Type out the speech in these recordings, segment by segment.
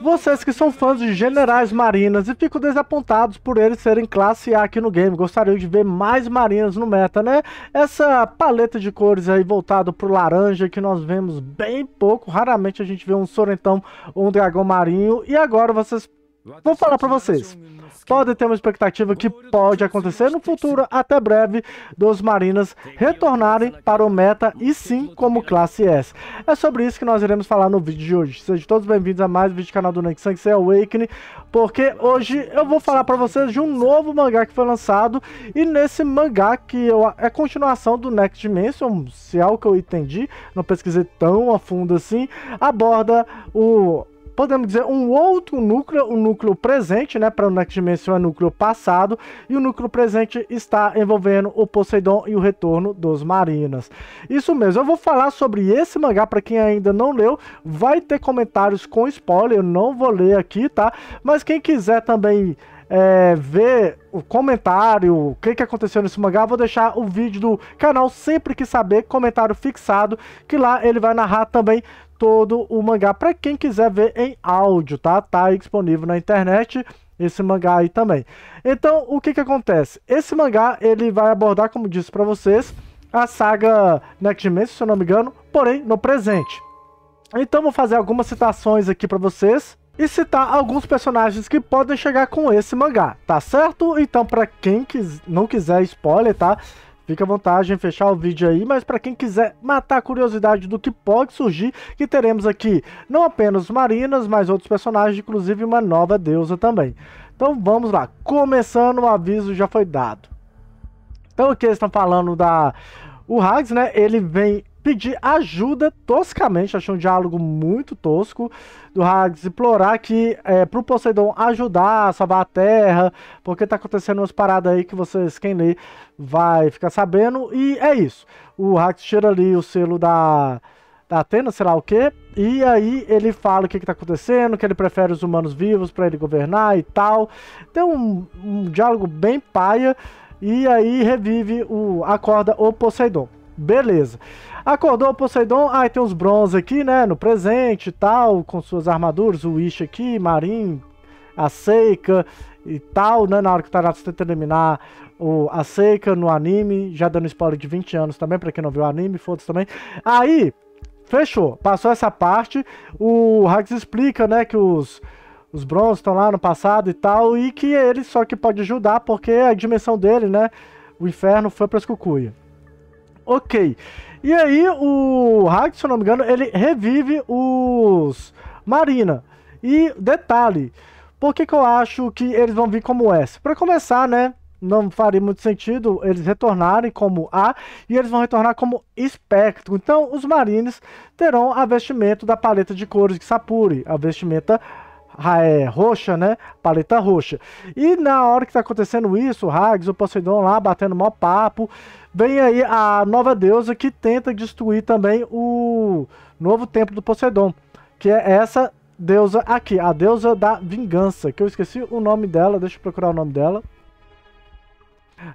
Vocês que são fãs de generais marinas e ficam desapontados por eles serem classe A aqui no game, gostariam de ver mais marinas no meta, né? Essa paleta de cores aí voltada pro laranja que nós vemos bem pouco, raramente a gente vê um sorentão ou um dragão marinho, e agora vocês Vou falar para vocês. Podem ter uma expectativa que pode acontecer no futuro, até breve, dos Marinas retornarem para o meta e sim como classe S. É sobre isso que nós iremos falar no vídeo de hoje. Sejam todos bem-vindos a mais um vídeo do canal do Nexan, que é Awakening, porque hoje eu vou falar para vocês de um novo mangá que foi lançado e nesse mangá que é continuação do Next Dimension, se é o que eu entendi, não pesquisei tão a fundo assim, aborda o podemos dizer, um outro núcleo, o um núcleo presente, né? Para o Next Dimension é núcleo passado, e o núcleo presente está envolvendo o Poseidon e o retorno dos Marinas. Isso mesmo, eu vou falar sobre esse mangá para quem ainda não leu, vai ter comentários com spoiler, eu não vou ler aqui, tá? Mas quem quiser também é, ver o comentário, o que, que aconteceu nesse mangá, vou deixar o vídeo do canal Sempre Que Saber, comentário fixado, que lá ele vai narrar também todo o mangá para quem quiser ver em áudio, tá? Tá disponível na internet esse mangá aí também. Então, o que que acontece? Esse mangá, ele vai abordar, como disse para vocês, a saga Next Dimension, se eu não me engano, porém no presente. Então, vou fazer algumas citações aqui para vocês e citar alguns personagens que podem chegar com esse mangá, tá certo? Então, para quem quis, não quiser spoiler, tá? Fica à vontade em fechar o vídeo aí, mas para quem quiser matar a curiosidade do que pode surgir, que teremos aqui não apenas Marinas, mas outros personagens, inclusive uma nova deusa também. Então vamos lá, começando, o aviso já foi dado. Então o que eles estão falando da... O Hags, né, ele vem pedir ajuda toscamente, achei um diálogo muito tosco do Hades implorar que é, pro Poseidon ajudar a salvar a Terra, porque tá acontecendo umas paradas aí que vocês, quem lê, vai ficar sabendo, e é isso. O Hades tira ali o selo da, da Atena, sei lá o quê e aí ele fala o que, que tá acontecendo, que ele prefere os humanos vivos para ele governar e tal. Tem um, um diálogo bem paia, e aí revive o acorda o Poseidon. Beleza. Acordou o Poseidon, ah, tem uns bronze aqui, né, no presente e tal, com suas armaduras, o Wish aqui, Marin a Seika e tal, né, na hora que o Taratos tenta eliminar o, a Seika no anime, já dando spoiler de 20 anos também, pra quem não viu o anime, foda-se também. Aí, fechou, passou essa parte, o Hax explica, né, que os os bronze estão lá no passado e tal, e que ele só que pode ajudar, porque a dimensão dele, né? O inferno foi para as ok. E aí o Hack, se eu não me engano, ele revive os Marina. E detalhe, por que, que eu acho que eles vão vir como S? Para começar, né? Não faria muito sentido eles retornarem como A e eles vão retornar como espectro. Então, os marines terão a vestimenta da paleta de cores de Sapuri, a vestimenta ah, é, roxa, né? Paleta roxa. E na hora que tá acontecendo isso, o Hags, o Poseidon lá batendo mó papo, vem aí a nova deusa que tenta destruir também o novo templo do Poseidon, que é essa deusa aqui, a deusa da vingança, que eu esqueci o nome dela, deixa eu procurar o nome dela.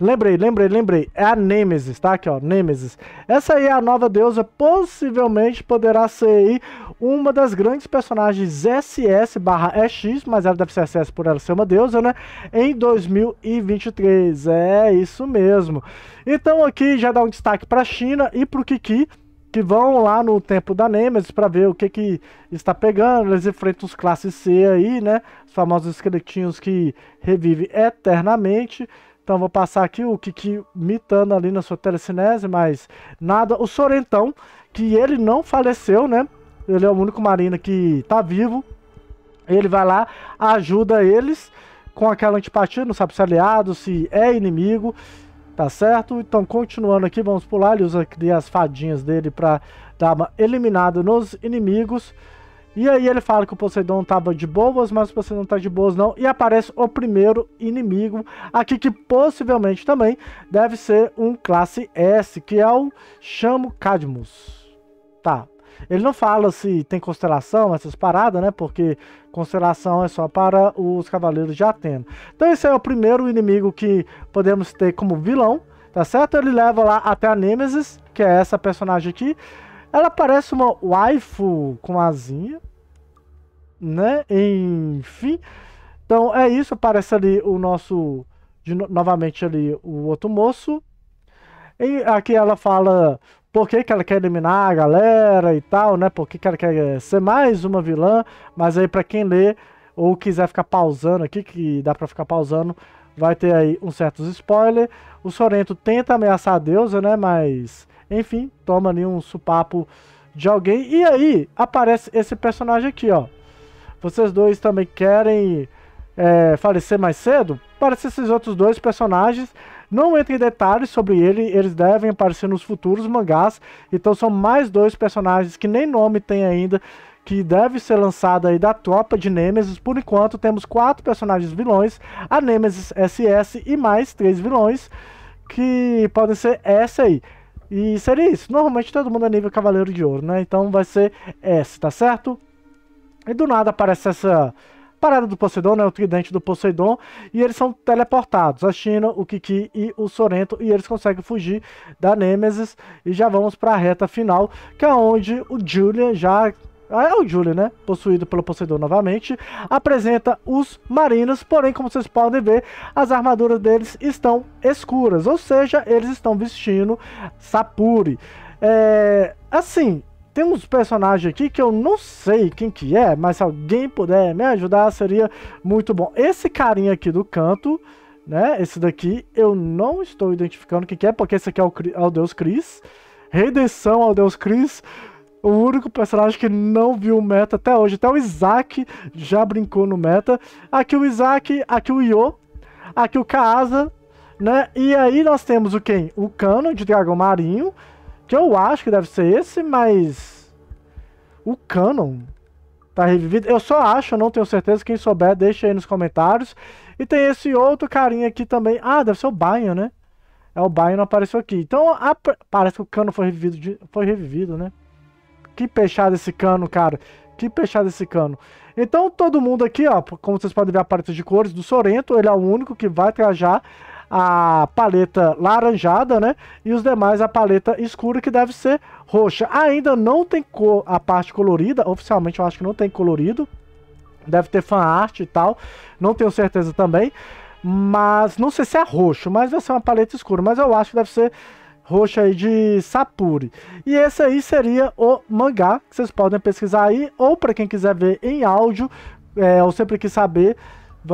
Lembrei, lembrei, lembrei. É a Nemesis, tá? Aqui, ó, Nemesis. Essa aí é a nova deusa, possivelmente poderá ser aí uma das grandes personagens SS barra EX, mas ela deve ser SS por ela ser uma deusa, né? Em 2023, é isso mesmo. Então aqui já dá um destaque para a China e para o Kiki, que vão lá no tempo da Nemesis para ver o que que está pegando. Eles enfrentam os classes C aí, né? Os famosos esqueletinhos que revivem eternamente. Então vou passar aqui o Kiki mitando ali na sua telecinese, mas nada. O Sorentão, que ele não faleceu, né? Ele é o único marina que tá vivo. Ele vai lá, ajuda eles com aquela antipatia, não sabe se é aliado, se é inimigo, tá certo? Então, continuando aqui, vamos pular. Ele usa aqui as fadinhas dele para dar uma eliminada nos inimigos. E aí ele fala que o Poseidon tava de boas, mas o Poseidon tá de boas não. E aparece o primeiro inimigo aqui, que possivelmente também deve ser um classe S, que é o Chamo Cadmus. Tá. Ele não fala se tem constelação, essas paradas, né? Porque constelação é só para os Cavaleiros de Atena. Então esse é o primeiro inimigo que podemos ter como vilão, tá certo? Ele leva lá até a Nemesis, que é essa personagem aqui. Ela parece uma waifu com asinha, né? Enfim. Então é isso, aparece ali o nosso. De, novamente ali o outro moço. E aqui ela fala por que, que ela quer eliminar a galera e tal, né? Por que, que ela quer ser mais uma vilã. Mas aí, para quem lê ou quiser ficar pausando aqui, que dá para ficar pausando, vai ter aí uns certos spoiler. O Sorento tenta ameaçar a deusa, né? Mas, enfim, toma ali um supapo de alguém. E aí aparece esse personagem aqui, ó. Vocês dois também querem é, falecer mais cedo? Parece esses outros dois personagens. Não entre em detalhes sobre ele, eles devem aparecer nos futuros mangás. Então são mais dois personagens que nem nome tem ainda, que deve ser lançados aí da tropa de Nemesis. Por enquanto temos quatro personagens vilões, a Nemesis SS e mais três vilões, que podem ser essa aí. E seria isso. Normalmente todo mundo é nível Cavaleiro de Ouro, né? Então vai ser S, tá certo? E do nada aparece essa parada do Poseidon, né, o tridente do Poseidon, e eles são teleportados, a China, o Kiki e o Sorento, e eles conseguem fugir da Nemesis, e já vamos para a reta final, que é onde o Julian já ah, é o Julian, né? Possuído pelo Poseidon novamente, apresenta os marinos, porém, como vocês podem ver, as armaduras deles estão escuras, ou seja, eles estão vestindo Sapuri. É, assim, tem uns personagens aqui que eu não sei quem que é, mas se alguém puder me ajudar, seria muito bom. Esse carinha aqui do canto, né? Esse daqui, eu não estou identificando o que, é, porque esse aqui é o, é o Deus Cris. Redenção ao Deus Cris. O único personagem que não viu o meta até hoje. Até o Isaac já brincou no meta. Aqui o Isaac, aqui o Io, aqui o Kaasa, né? E aí nós temos o quem? O Cano de Dragão Marinho, que eu acho que deve ser esse, mas o canon tá revivido. Eu só acho, não tenho certeza. Quem souber, deixa aí nos comentários. E tem esse outro carinha aqui também. Ah, deve ser o Baio, né? É o Baio não apareceu aqui. Então, a... parece que o cano foi revivido, de... foi revivido, né? Que peixado esse cano, cara. Que peixado esse cano. Então, todo mundo aqui, ó, como vocês podem ver a paleta de cores do Sorento, ele é o único que vai trajar a paleta laranjada, né? E os demais a paleta escura, que deve ser roxa. Ainda não tem cor, a parte colorida, oficialmente eu acho que não tem colorido. Deve ter fan art e tal, não tenho certeza também. Mas não sei se é roxo, mas vai ser uma paleta escura. Mas eu acho que deve ser roxa aí de Sapuri. E esse aí seria o mangá, que vocês podem pesquisar aí, ou para quem quiser ver em áudio, é, eu sempre quis saber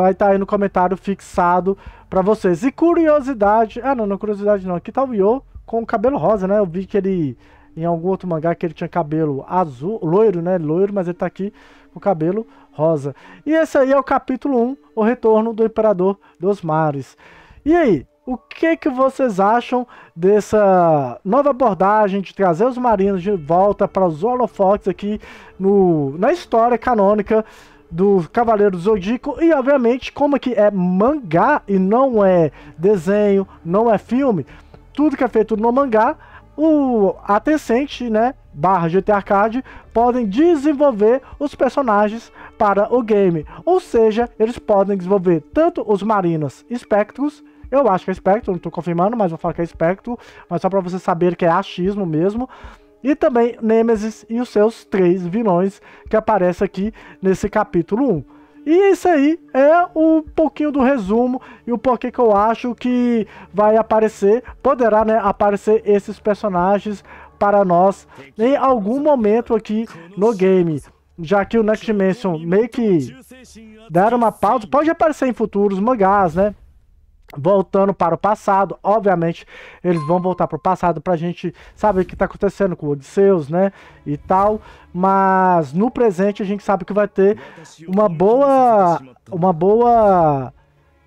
vai estar tá aí no comentário fixado para vocês. E curiosidade, ah não, não curiosidade não, aqui tá o Yo com o cabelo rosa, né? Eu vi que ele em algum outro mangá que ele tinha cabelo azul, loiro, né? Loiro, mas ele tá aqui com o cabelo rosa. E esse aí é o capítulo 1, o retorno do imperador dos mares. E aí, o que que vocês acham dessa nova abordagem de trazer os marinos de volta para os holofotes aqui no, na história canônica do Cavaleiro do Zodíaco e obviamente como que é mangá e não é desenho, não é filme, tudo que é feito no mangá, o a Tencent, né, barra GT Arcade, podem desenvolver os personagens para o game. Ou seja, eles podem desenvolver tanto os Marinas Espectros, eu acho que é Espectro, não estou confirmando, mas vou falar que é Espectro, mas só para você saber que é achismo mesmo, e também Nemesis e os seus três vilões que aparecem aqui nesse capítulo 1. E isso aí é um pouquinho do resumo e o porquê que eu acho que vai aparecer, poderá né, aparecer esses personagens para nós em algum momento aqui no game. Já que o Next Dimension meio que deram uma pausa, pode aparecer em futuros mangás, né? voltando para o passado. Obviamente, eles vão voltar para o passado para a gente saber o que está acontecendo com o Odisseus, né? E tal. Mas no presente a gente sabe que vai ter uma boa. Uma boa.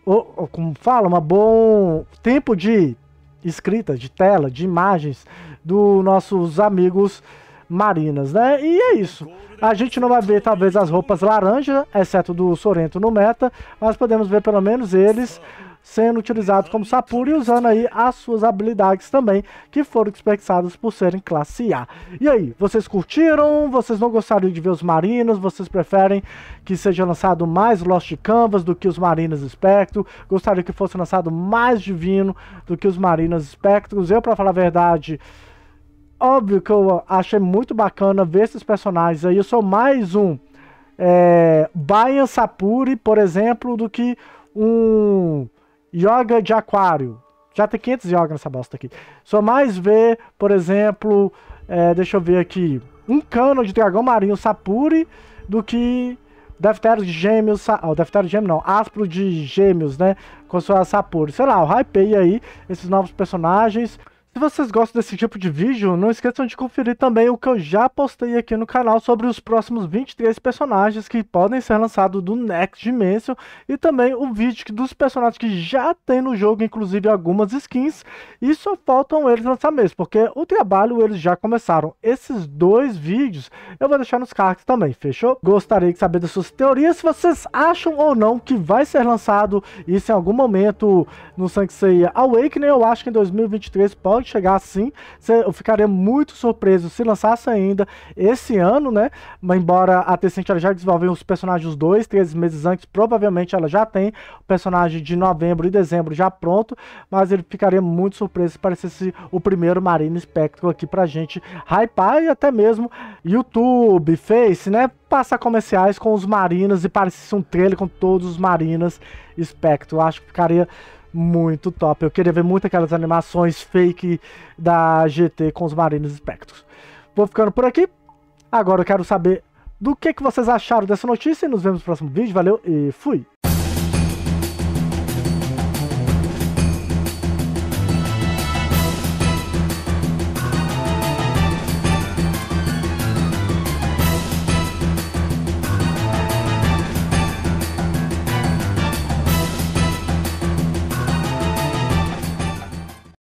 Ou, ou, como fala? Uma bom tempo de escrita, de tela, de imagens dos nossos amigos marinas, né? E é isso. A gente não vai ver, talvez, as roupas laranja, exceto do Sorento no meta, mas podemos ver pelo menos eles sendo utilizados como Sapuri e usando aí as suas habilidades também, que foram dispensadas por serem classe A. E aí, vocês curtiram? Vocês não gostariam de ver os Marinos? Vocês preferem que seja lançado mais Lost Canvas do que os Marinos Espectro? Gostariam que fosse lançado mais Divino do que os Marinos Espectros? Eu, para falar a verdade, óbvio que eu achei muito bacana ver esses personagens aí. Eu sou mais um é, Bayan Sapuri, por exemplo, do que um yoga de aquário. Já tem 500 yoga nessa bosta aqui. Só mais ver, por exemplo, é, deixa eu ver aqui, um cano de dragão marinho sapuri do que Deftério de Gêmeos, oh, Deftério de Gêmeos não, Aspro de Gêmeos, né, com sua sapuri. Sei lá, eu hypei aí esses novos personagens. Se vocês gostam desse tipo de vídeo, não esqueçam de conferir também o que eu já postei aqui no canal sobre os próximos 23 personagens que podem ser lançados do Next Dimension e também o vídeo dos personagens que já tem no jogo, inclusive algumas skins, e só faltam eles lançar mesmo, porque o trabalho eles já começaram. Esses dois vídeos eu vou deixar nos cards também, fechou? Gostaria de saber das suas teorias, se vocês acham ou não que vai ser lançado isso em algum momento no Sanctuary Awakening, eu acho que em 2023 pode chegar assim. Eu ficaria muito surpreso se lançasse ainda esse ano, né? Embora a Tencent já desenvolveu os personagens dois, três meses antes, provavelmente ela já tem o personagem de novembro e dezembro já pronto, mas ele ficaria muito surpreso se parecesse o primeiro Marine Spectral aqui pra gente hypar e até mesmo YouTube, Face, né? Passar comerciais com os Marinas e parecesse um trailer com todos os Marinas Spectral. Acho que ficaria muito top. Eu queria ver muito aquelas animações fake da GT com os Marinos Espectros. Vou ficando por aqui. Agora eu quero saber do que, que vocês acharam dessa notícia. Nos vemos no próximo vídeo. Valeu e fui!